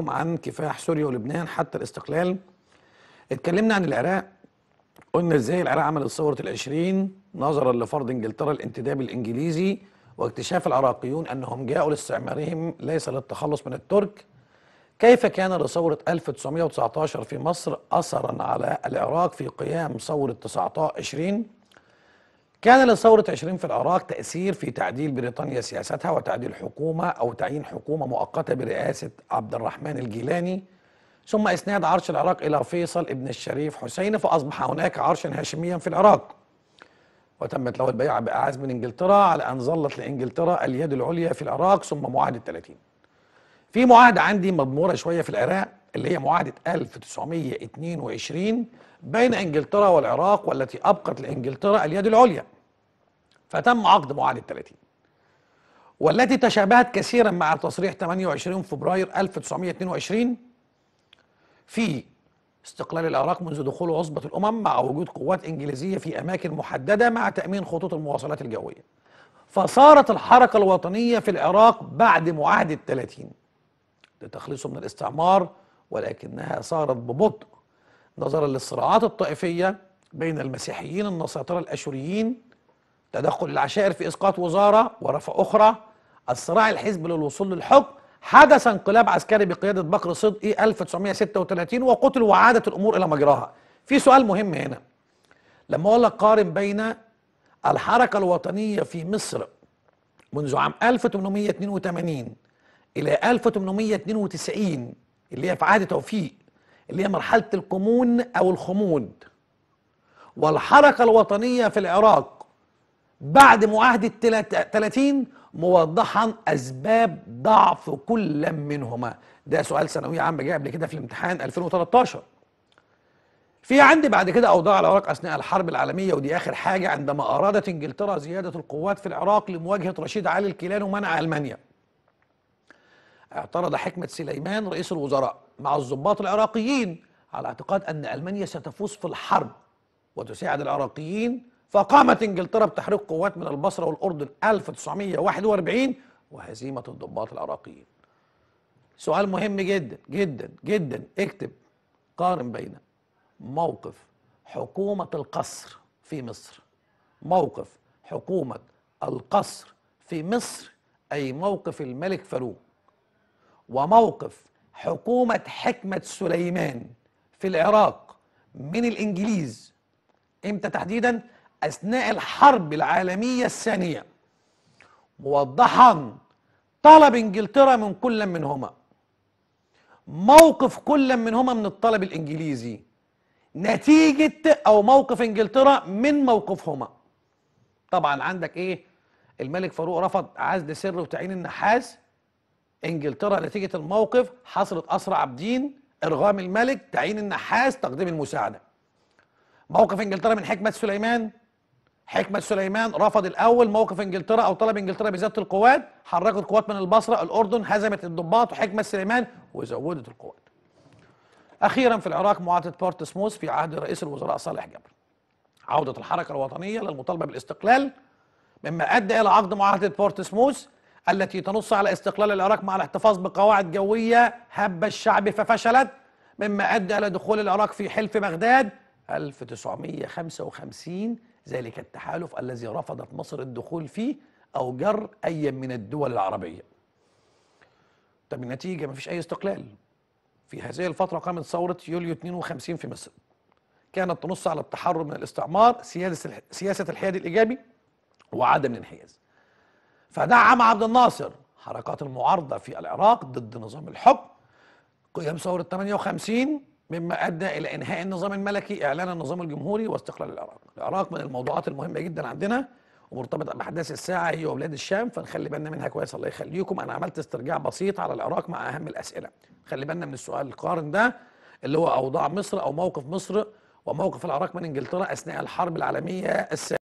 عن كفاح سوريا ولبنان حتى الاستقلال اتكلمنا عن العراق قلنا ازاي العراق عملت ثورة العشرين نظرا لفرض انجلترا الانتداب الانجليزي واكتشاف العراقيون انهم جاءوا لاستعمارهم ليس للتخلص من الترك كيف كان لثورة 1919 في مصر أثرا على العراق في قيام ثورة 19 20 كان لثورة 20 في العراق تأثير في تعديل بريطانيا سياستها وتعديل حكومة أو تعيين حكومة مؤقتة برئاسة عبد الرحمن الجيلاني ثم إسناد عرش العراق إلى فيصل ابن الشريف حسين فأصبح هناك عرشا هاشميا في العراق وتمت له البيعة بأعاز من إنجلترا على أن ظلت لإنجلترا اليد العليا في العراق ثم معاهدة 30 في معاهدة عندي مضمورة شوية في العراق اللي هي معاهدة 1922 بين إنجلترا والعراق والتي أبقت لإنجلترا اليد العليا فتم عقد معاهدة 30 والتي تشابهت كثيرا مع تصريح 28 فبراير 1922 في استقلال العراق منذ دخول عصبة الأمم مع وجود قوات إنجليزية في أماكن محددة مع تأمين خطوط المواصلات الجوية فصارت الحركة الوطنية في العراق بعد معاهدة 30 لتخليصه من الاستعمار ولكنها صارت ببطء نظرا للصراعات الطائفية بين المسيحيين النصارى الأشوريين تدخل العشائر في إسقاط وزارة ورفع أخرى الصراع الحزب للوصول للحكم حدث انقلاب عسكري بقيادة بكر صدقي 1936 وقتل وعادت الأمور إلى مجراها في سؤال مهم هنا لما أقول لك قارن بين الحركة الوطنية في مصر منذ عام 1882 إلى 1892 اللي هي في عهد توفيق اللي هي مرحله القمون او الخمود والحركه الوطنيه في العراق بعد معاهده 30 موضحا اسباب ضعف كل منهما ده سؤال ثانويه عامه جاء قبل كده في الامتحان 2013 في عندي بعد كده اوضاع العراق اثناء الحرب العالميه ودي اخر حاجه عندما ارادت انجلترا زياده القوات في العراق لمواجهه رشيد علي الكيلان ومنع المانيا اعترض حكمة سليمان رئيس الوزراء مع الضباط العراقيين على اعتقاد أن ألمانيا ستفوز في الحرب وتساعد العراقيين فقامت إنجلترا بتحريك قوات من البصرة والأردن 1941 وهزيمة الضباط العراقيين سؤال مهم جدا جدا جدا اكتب قارن بين موقف حكومة القصر في مصر موقف حكومة القصر في مصر أي موقف الملك فاروق وموقف حكومة حكمة سليمان في العراق من الإنجليز إمتى تحديدا؟ أثناء الحرب العالمية الثانية موضحا طلب إنجلترا من كل منهما موقف كل منهما من الطلب الإنجليزي نتيجة أو موقف إنجلترا من موقفهما طبعا عندك إيه؟ الملك فاروق رفض عزل سر وتعيين النحاس انجلترا نتيجه الموقف حصلت اسرع عابدين ارغام الملك تعيين النحاس تقديم المساعده موقف انجلترا من حكمه سليمان حكمة سليمان رفض الأول موقف إنجلترا أو طلب إنجلترا بزيادة القوات حركت قوات من البصرة الأردن هزمت الضباط وحكمة سليمان وزودت القوات أخيرا في العراق معاهدة بورتسموث في عهد رئيس الوزراء صالح جبر عودة الحركة الوطنية للمطالبة بالاستقلال مما أدى إلى عقد معاهدة بورتسموث التي تنص على استقلال العراق مع الاحتفاظ بقواعد جوية هب الشعب ففشلت مما أدى إلى دخول العراق في حلف بغداد 1955 ذلك التحالف الذي رفضت مصر الدخول فيه أو جر أي من الدول العربية طب النتيجة مفيش أي استقلال في هذه الفترة قامت ثورة يوليو 52 في مصر كانت تنص على التحرر من الاستعمار سياسة الحياد الإيجابي وعدم الانحياز فدعم عبد الناصر حركات المعارضة في العراق ضد نظام الحكم قيام ثورة 58 مما أدى إلى إنهاء النظام الملكي إعلان النظام الجمهوري واستقلال العراق العراق من الموضوعات المهمة جدا عندنا ومرتبطة بأحداث الساعة هي وبلاد الشام فنخلي بالنا منها كويس الله يخليكم أنا عملت استرجاع بسيط على العراق مع أهم الأسئلة خلي بالنا من السؤال القارن ده اللي هو أوضاع مصر أو موقف مصر وموقف العراق من إنجلترا أثناء الحرب العالمية الثانية